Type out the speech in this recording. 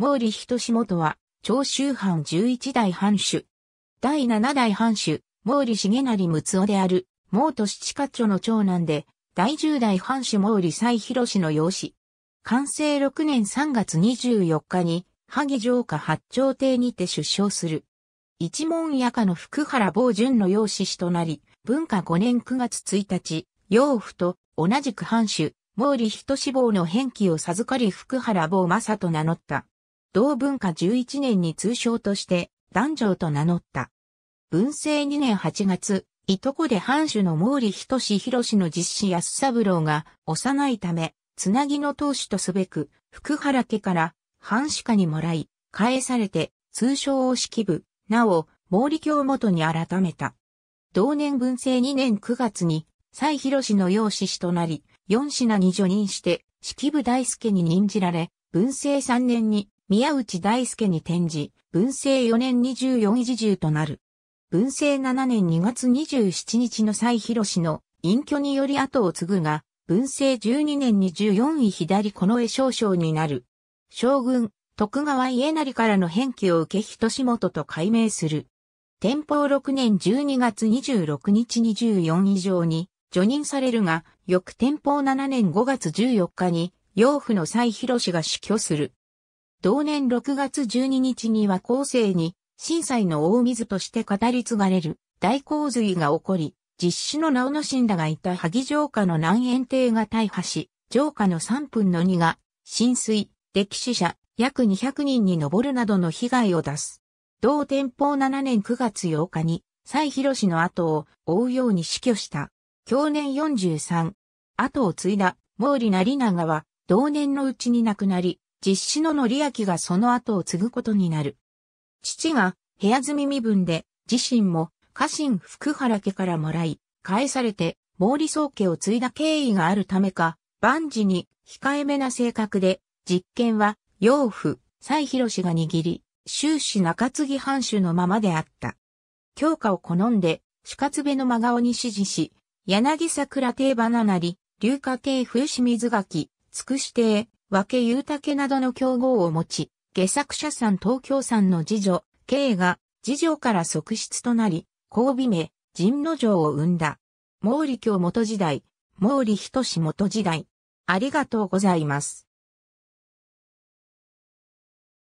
毛利仁元は、長州藩11代藩主。第7代藩主、毛利重成睦夫である、毛利七課長の長男で、第10代藩主毛利西広の養子。完成6年3月24日に、萩城下八丁邸にて出生する。一門夜下の福原坊淳の養子師となり、文化5年9月1日、養父と同じく藩主、毛利仁志望の返記を授かり福原坊正と名乗った。同文化11年に通称として、壇上と名乗った。文政2年8月、いとこで藩主の毛利博士の実子安三郎が幼いため、つなぎの当主とすべく、福原家から藩主家にもらい、返されて、通称を式部、なお、毛利教元に改めた。同年文政2年9月に、蔡士の養子子となり、四品に助任して、式部大助に任じられ、文政3年に宮内大輔に転じ、文政4年24時重となる。文政7年2月27日の蔡広氏の隠居により後を継ぐが、文政12年に14位左この絵少将になる。将軍、徳川家成からの返記を受け人元と改名する。天保6年12月26日2 4以上に除任されるが、翌天保7年5月14日に、養父の蔡広氏が死去する。同年6月12日には後世に、震災の大水として語り継がれる大洪水が起こり、実施の直之んだがいた萩城下の南園邸が大破し、城下の3分の2が浸水、歴史者約200人に上るなどの被害を出す。同天保7年9月8日に、蔡広氏の後を追うように死去した。去年43。後を継いだ毛利成長は同年のうちに亡くなり、実子の則明がその後を継ぐことになる。父が部屋住み身分で、自身も家臣福原家からもらい、返されて毛利宗家を継いだ経緯があるためか、万事に控えめな性格で、実権は養父、蔡氏が握り、終始中継ぎ藩主のままであった。強化を好んで、四月部の真顔に指示し、柳桜亭花なり、竜花亭風清水垣、つくし亭、和家雄武などの競合を持ち、下作者さん東京さんの次女、慶が、次女から側室となり、交尾名、神之丞を生んだ。毛利京元時代、毛利仁元時代。ありがとうございます。